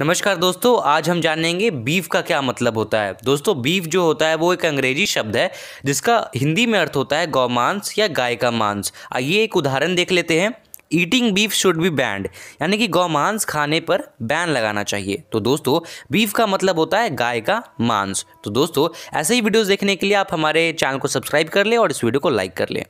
नमस्कार दोस्तों आज हम जानेंगे बीफ का क्या मतलब होता है दोस्तों बीफ जो होता है वो एक अंग्रेजी शब्द है जिसका हिंदी में अर्थ होता है गौमांस या गाय का मांस आइए एक उदाहरण देख लेते हैं eating beef should be banned यानी कि गौमांस खाने पर बैन लगाना चाहिए तो दोस्तों बीफ का मतलब होता है गाय का मांस तो दोस्तों ऐसे ही वीडियोज़ देखने के लिए आप हमारे चैनल को सब्सक्राइब कर लें और इस वीडियो को लाइक कर लें